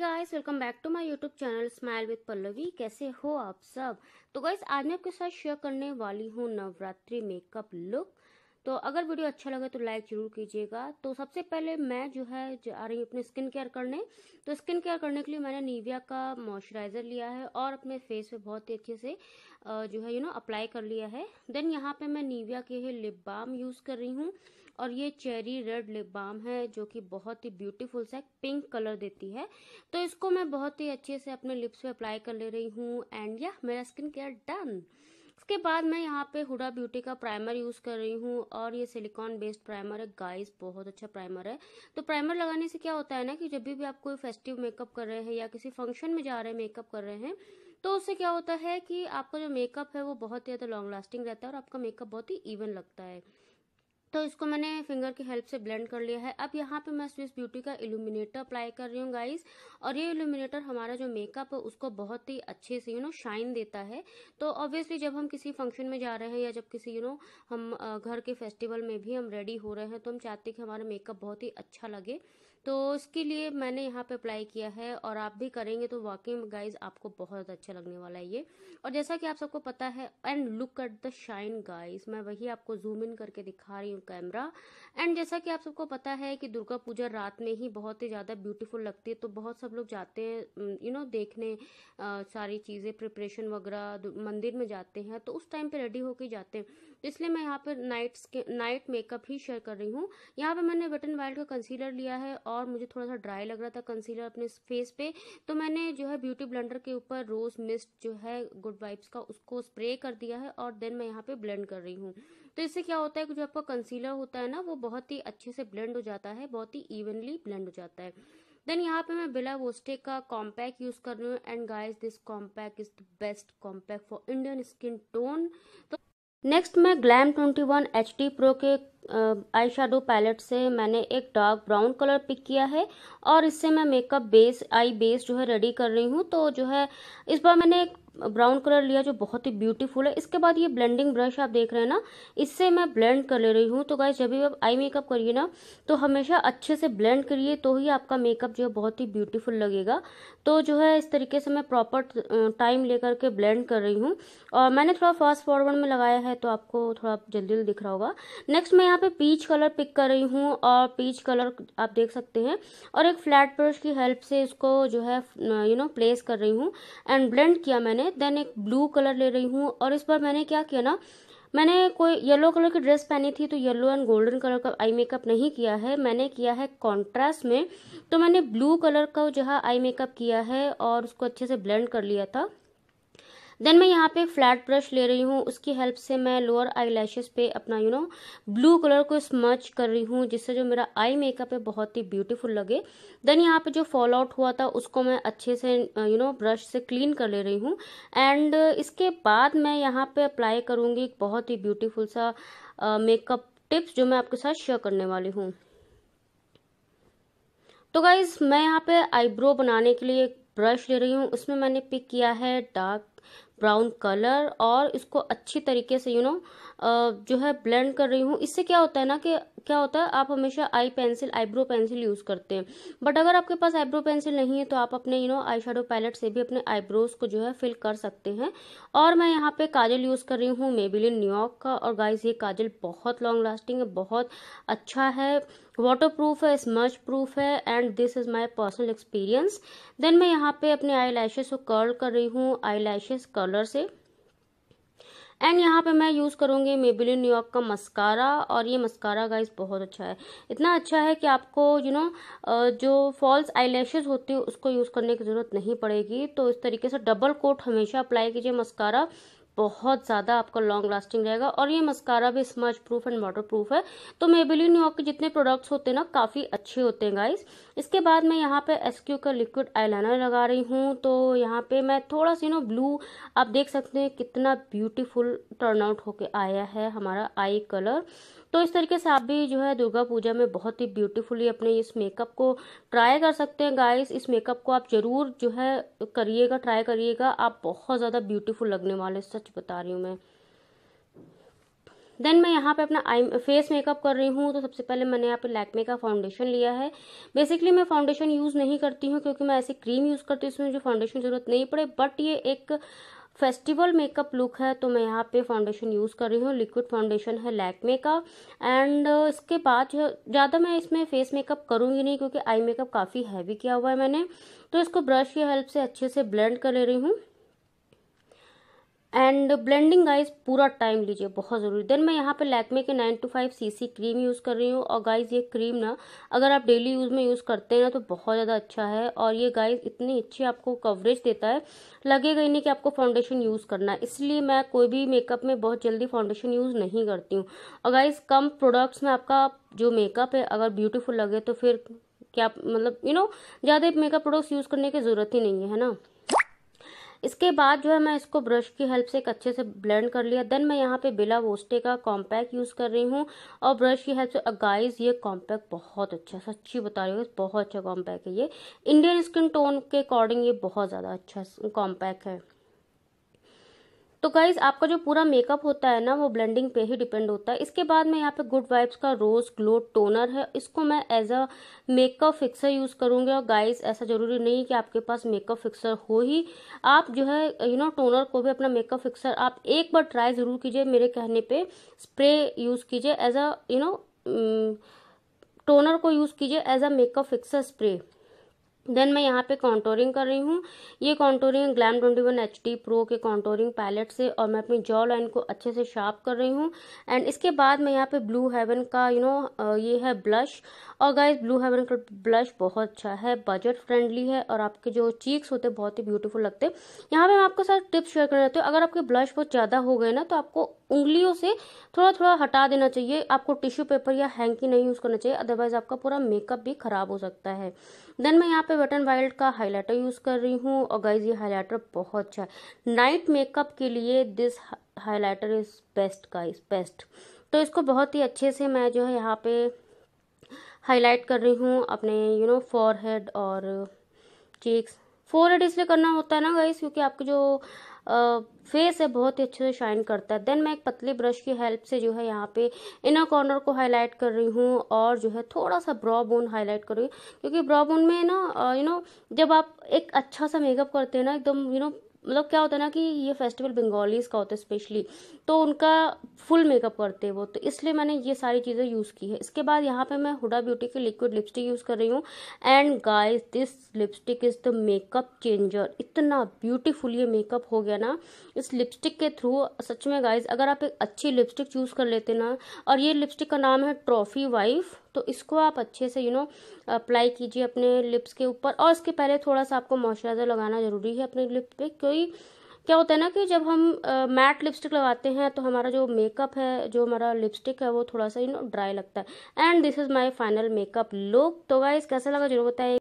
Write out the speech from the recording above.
guys welcome back to my YouTube channel smile with Pallavi कैसे हो आप सब तो गाइस आज मैं आपके साथ शेयर करने वाली हूँ नवरात्रि मेकअप लुक तो अगर वीडियो अच्छा लगे तो लाइक जरूर कीजिएगा तो सबसे पहले मैं जो है आ रही हूँ अपने स्किन केयर करने तो स्किन केयर करने के लिए मैंने नीविया का मॉइस्चराइजर लिया है और अपने फेस पे बहुत ही अच्छे से जो है यू नो अप्लाई कर लिया है देन यहाँ पे मैं नीविया के ही लिप बाम यूज़ कर रही हूँ और ये चेरी रेड लिप बाम है जो कि बहुत ही ब्यूटीफुल सा पिंक कलर देती है तो इसको मैं बहुत ही अच्छे से अपने लिप्स पे अप्लाई कर ले रही हूँ एंड या मेरा स्किन केयर डन उसके बाद मैं यहाँ पे हुडा ब्यूटी का प्राइमर यूज़ कर रही हूँ और ये सिलिकॉन बेस्ड प्राइमर है गाइस बहुत अच्छा प्राइमर है तो प्राइमर लगाने से क्या होता है ना कि जब भी, भी आप कोई फेस्टिव मेकअप कर रहे हैं या किसी फंक्शन में जा रहे हैं मेकअप कर रहे हैं तो उससे क्या होता है कि आपका जो मेकअप है वो बहुत ही ज़्यादा लॉन्ग लास्टिंग रहता है और आपका मेकअप बहुत ही इवन लगता है तो इसको मैंने फिंगर की हेल्प से ब्लेंड कर लिया है अब यहाँ पे मैं स्विस ब्यूटी का इल्यूमिनेटर अप्लाई कर रही हूँ गाइस और ये इल्यूमिनेटर हमारा जो मेकअप है उसको बहुत ही अच्छे से यू नो शाइन देता है तो ऑब्वियसली जब हम किसी फंक्शन में जा रहे हैं या जब किसी यू नो हम घर के फेस्टिवल में भी हम रेडी हो रहे हैं तो हम चाहते हैं कि हमारा मेकअप बहुत ही अच्छा लगे तो इसके लिए मैंने यहाँ पे अप्लाई किया है और आप भी करेंगे तो वाकई गाइज आपको बहुत अच्छा लगने वाला है ये और जैसा कि आप सबको पता है and look at the shine guys मैं वही आपको जूम इन करके दिखा रही हूँ ऑन कैमरा एंड जैसा कि आप सबको पता है कि दुर्गा पूजा रात में ही बहुत ही ज़्यादा ब्यूटीफुल लगती है तो बहुत सब लोग जाते हैं यू नो देखने आ, सारी चीज़ें प्रिपरेशन वगैरह मंदिर में जाते हैं तो उस टाइम पे रेडी होके जाते हैं तो इसलिए मैं यहाँ पर नाइट्स के नाइट मेकअप ही शेयर कर रही हूँ यहाँ पर मैंने बटन वाइल्ड का कंसीलर लिया है और मुझे थोड़ा सा ड्राई लग रहा था कंसीलर अपने फेस पे तो मैंने जो है ब्यूटी ब्लेंडर के ऊपर रोज़ मिस्ट जो है गुड वाइब्स का उसको स्प्रे कर दिया है और देन मैं यहाँ पे ब्लेंड कर रही हूँ तो इससे क्या होता है कि जो आपका कंसीलर होता है ना वो बहुत ही अच्छे से ब्लेंड हो जाता है बहुत ही इवनली ब्लेंड हो जाता है देन यहाँ पे मैं बिला वोस्टे का कॉम्पैक्ट यूज़ कर रही हूँ and guys this compact is the best compact for Indian skin tone तो नेक्स्ट मैं glam twenty one H D pro के आई शेडो पैलेट से मैंने एक डार्क ब्राउन कलर पिक किया है और इससे मैं मेकअप बेस आई बेस जो है रेडी कर रही हूँ तो जो है इस बार मैंने एक ब्राउन कलर लिया जो बहुत ही ब्यूटीफुल है इसके बाद ये ब्लेंडिंग ब्रश आप देख रहे हैं ना इससे मैं ब्लेंड कर ले रही हूँ तो गाइस जब भी आप आई मेकअप करिए ना तो हमेशा अच्छे से ब्लेंड करिए तो ही आपका मेकअप जो है बहुत ही ब्यूटीफुल लगेगा तो जो है इस तरीके से मैं प्रॉपर टाइम लेकर के ब्लेंड कर रही हूँ और मैंने थोड़ा फास्ट फॉरवर्ड में लगाया है तो आपको थोड़ा जल्दी जल्दी दिख रहा होगा नेक्स्ट मैं यहाँ यहाँ पे पीच कलर पिक कर रही हूँ और पीच कलर आप देख सकते हैं और एक फ्लैट ब्रश की हेल्प से इसको जो है यू नो प्लेस कर रही हूँ एंड ब्लेंड किया मैंने देन एक ब्लू कलर ले रही हूँ और इस पर मैंने क्या किया ना मैंने कोई येलो कलर की ड्रेस पहनी थी तो येलो एंड गोल्डन कलर का आई मेकअप नहीं किया है मैंने किया है कॉन्ट्रास्ट में तो मैंने ब्लू कलर का जो है आई मेकअप किया है और उसको अच्छे से ब्लेंड कर लिया था देन मैं यहाँ पे एक फ्लैट ब्रश ले रही हूँ उसकी हेल्प से मैं लोअर आई लैशेज पे अपना यू नो ब्लू कलर को स्मच कर रही हूँ जिससे जो मेरा आई मेकअप है बहुत ही ब्यूटीफुल लगे देन यहाँ पे जो फॉल आउट हुआ था उसको मैं अच्छे से यू नो ब्रश से क्लीन कर ले रही हूँ एंड इसके बाद मैं यहाँ पे अप्लाई करूँगी एक बहुत ही ब्यूटीफुल सा मेकअप uh, टिप्स जो मैं आपके साथ शेयर करने वाली हूँ तो गाइज मैं यहाँ पे आईब्रो बनाने के लिए एक ब्रश ले रही हूँ उसमें मैंने पिक किया है डार्क ब्राउन कलर और इसको अच्छी तरीके से यू you नो know, जो है ब्लेंड कर रही हूँ इससे क्या होता है ना कि क्या होता है आप हमेशा eye pencil eyebrow pencil use करते हैं बट अगर आपके पास आईब्रो पेंसिल नहीं है तो आप अपने you know eye shadow palette से भी अपने आईब्रोज को जो है फिल कर सकते हैं और मैं यहाँ पे काजल यूज़ कर रही हूँ मेबिलिन न्यूयॉर्क का और गाइज ये काजल बहुत लॉन्ग लास्टिंग है बहुत अच्छा है वाटर प्रूफ है स्मच प्रूफ है and this is my personal experience then मैं यहाँ पे अपने आई को कर्ल कर रही हूँ आई कलर से एंड यहाँ पे मैं यूज़ करूँगी मेबिलिन न्यूयॉर्क का मस्कारा और ये मस्कारा गाइस बहुत अच्छा है इतना अच्छा है कि आपको यू you नो know, जो फॉल्स आई होती है उसको यूज़ करने की ज़रूरत नहीं पड़ेगी तो इस तरीके से डबल कोट हमेशा अप्लाई कीजिए मस्कारा बहुत ज़्यादा आपका लॉन्ग लास्टिंग रहेगा और ये मस्कारा भी smudge proof and waterproof है तो मेबिली न्यूयॉर्क के जितने प्रोडक्ट्स होते हैं ना काफ़ी अच्छे होते हैं गाइस इसके बाद मैं यहाँ पे एस का लिक्विड आईलाइनर लगा रही हूँ तो यहाँ पे मैं थोड़ा सी ना ब्लू आप देख सकते हैं कितना ब्यूटीफुल टर्न आउट होके आया है हमारा आई कलर तो इस तरीके से आप भी जो है दुर्गा पूजा में बहुत ही ब्यूटीफुली अपने इस मेकअप को ट्राई कर सकते हैं गाइस इस मेकअप को आप ज़रूर जो है करिएगा ट्राई करिएगा आप बहुत ज़्यादा ब्यूटीफुल लगने वाले सच बता रही हूँ मैं देन मैं यहाँ पे अपना आई फेस मेकअप कर रही हूँ तो सबसे पहले मैंने यहाँ पे लैकमे का फाउंडेशन लिया है बेसिकली मैं फाउंडेशन यूज़ नहीं करती हूँ क्योंकि मैं ऐसी क्रीम यूज़ करती हूँ इसमें मुझे फाउंडेशन ज़रूरत नहीं पड़े बट ये एक फेस्टिवल मेकअप लुक है तो मैं यहाँ पे फाउंडेशन यूज़ कर रही हूँ लिक्विड फाउंडेशन है लैकमे का एंड इसके बाद uh, ज़्यादा मैं इसमें फेस मेकअप करूँगी नहीं क्योंकि आई मेकअप काफ़ी हैवी किया हुआ है मैंने तो इसको ब्रश की हेल्प से अच्छे से ब्लेंड कर ले रही हूँ एंड ब्लेंडिंग गाइस पूरा टाइम लीजिए बहुत ज़रूरी देन मैं यहाँ पे लैकमे के nine two five C C cream use कर रही हूँ और गाइस ये क्रीम ना अगर आप डेली यूज़ में यूज़ करते हैं ना तो बहुत ज़्यादा अच्छा है और ये गाइस इतनी अच्छी आपको कवरेज देता है लगेगा ही नहीं कि आपको फाउंडेशन यूज़ करना है इसलिए मैं कोई भी मेकअप में बहुत जल्दी फाउंडेशन यूज़ नहीं करती हूँ और गाइज़ कम प्रोडक्ट्स में आपका जो मेकअप है अगर ब्यूटीफुल लगे तो फिर क्या मतलब यू नो ज़्यादा मेकअप प्रोडक्ट्स यूज़ करने की ज़रूरत ही नहीं है ना इसके बाद जो है मैं इसको ब्रश की हेल्प से एक अच्छे से ब्लेंड कर लिया देन मैं यहाँ पे बिला वोस्टे का कॉम्पैक्ट यूज़ कर रही हूँ और ब्रश की हेल्प से गाइस ये कॉम्पैक्ट बहुत अच्छा सच्ची बता रही हूँ बहुत अच्छा कॉम्पैक्ट है ये इंडियन स्किन टोन के अकॉर्डिंग ये बहुत ज़्यादा अच्छा कॉम्पैक्ट है तो गाइज आपका जो पूरा मेकअप होता है ना वो ब्लेंडिंग पे ही डिपेंड होता है इसके बाद में यहाँ पे गुड वाइब्स का रोज़ ग्लो टोनर है इसको मैं as a makeup fixer use करूँगी और गाइज ऐसा ज़रूरी नहीं कि आपके पास मेकअप फिक्सर हो ही आप जो है यू नो टोनर को भी अपना मेकअप फिक्सर आप एक बार ट्राई ज़रूर कीजिए मेरे कहने पर स्प्रे यूज़ कीजिए as a you know toner को यूज़ कीजिए as a makeup fixer spray then मैं यहाँ पे कॉन्टोरिंग कर रही हूँ ये contouring glam twenty one H D pro के कॉन्टोरिंग पैलेट से और मैं अपनी जॉ लाइन को अच्छे से शार्प कर रही हूँ एंड इसके बाद मैं यहाँ पे ब्लू हेवन का यू you नो know, ये है ब्लश और गाइस ब्लू हेवन का ब्लश बहुत अच्छा है बजट फ्रेंडली है और आपके जो चीक्स होते हैं बहुत ही ब्यूटीफुल लगते हैं यहाँ पर मैं आपके साथ टिप्स शेयर करना चाहती हूँ अगर आपके ब्लश बहुत ज़्यादा हो गए ना तो आपको उंगलियों से थोड़ा थोड़ा हटा देना चाहिए आपको टिश्यू पेपर या हैंकी नहीं यूज़ करना चाहिए अदरवाइज आपका पूरा मेकअप भी ख़राब हो सकता है देन मैं यहाँ पे वेट एंड वाइल्ड का हाइलाइटर यूज़ कर रही हूँ और गाइज ये हाइलाइटर बहुत अच्छा है नाइट मेकअप के लिए दिस हाइलाइटर इज़ बेस्ट का इज बेस्ट तो इसको बहुत ही अच्छे से मैं जो है यहाँ पे हाईलाइट कर रही हूँ अपने यू नो फॉरहेड और चीक्स फोरहेड इसलिए करना होता है ना गाइज क्योंकि आपके जो फेस है बहुत ही अच्छे से शाइन करता है देन मैं एक पतली ब्रश की हेल्प से जो है यहाँ पे इनर कॉर्नर को हाईलाइट कर रही हूँ और जो है थोड़ा सा ब्रॉ बोन हाईलाइट कर रही हूँ क्योंकि ब्रॉ बोन में ना यू नो जब आप एक अच्छा सा मेकअप करते हैं ना एकदम यू नो मतलब क्या होता है ना कि ये फेस्टिवल बंगालीज का होता है स्पेशली तो उनका फुल मेकअप करते हैं वो तो इसलिए मैंने ये सारी चीज़ें यूज़ की है इसके बाद यहाँ पे मैं हुडा ब्यूटी की लिक्विड लिपस्टिक यूज़ कर रही हूँ and guys this lipstick is the makeup changer इतना ब्यूटीफुल ये मेकअप हो गया ना इस लिपस्टिक के थ्रू सच में गाइज अगर आप एक अच्छी लिपस्टिक चूज़ कर लेते ना और ये लिपस्टिक का नाम है ट्रॉफी वाइफ तो इसको आप अच्छे से यू नो अप्लाई कीजिए अपने लिप्स के ऊपर और इसके पहले थोड़ा सा आपको मॉइस्चराइज़र लगाना ज़रूरी है अपने लिप पे क्योंकि क्या होता है ना कि जब हम मैट लिपस्टिक लगाते हैं तो हमारा जो मेकअप है जो हमारा लिपस्टिक है वो थोड़ा सा यू नो ड्राई लगता है and this is my final makeup look तो गाइस कैसा लगा जरूर बताइए